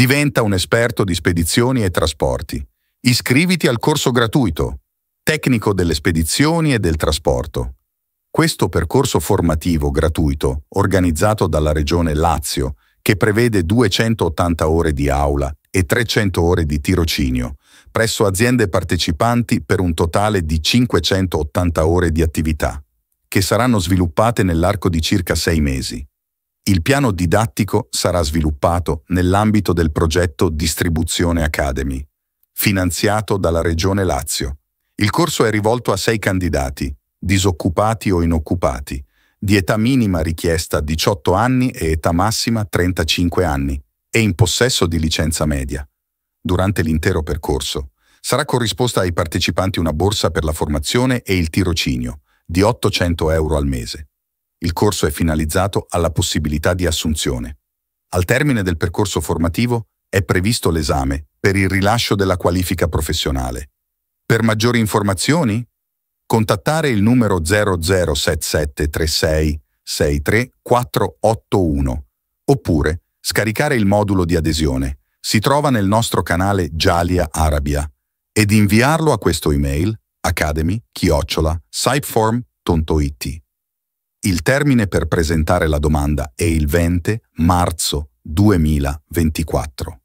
Diventa un esperto di spedizioni e trasporti. Iscriviti al corso gratuito, tecnico delle spedizioni e del trasporto. Questo percorso formativo gratuito, organizzato dalla Regione Lazio, che prevede 280 ore di aula e 300 ore di tirocinio, presso aziende partecipanti per un totale di 580 ore di attività, che saranno sviluppate nell'arco di circa sei mesi. Il piano didattico sarà sviluppato nell'ambito del progetto Distribuzione Academy, finanziato dalla Regione Lazio. Il corso è rivolto a sei candidati, disoccupati o inoccupati, di età minima richiesta 18 anni e età massima 35 anni, e in possesso di licenza media. Durante l'intero percorso sarà corrisposta ai partecipanti una borsa per la formazione e il tirocinio di 800 euro al mese. Il corso è finalizzato alla possibilità di assunzione. Al termine del percorso formativo è previsto l'esame per il rilascio della qualifica professionale. Per maggiori informazioni, contattare il numero 007736-63481 oppure scaricare il modulo di adesione. Si trova nel nostro canale Gialia Arabia ed inviarlo a questo email academy-siteform.it. Il termine per presentare la domanda è il 20 marzo 2024.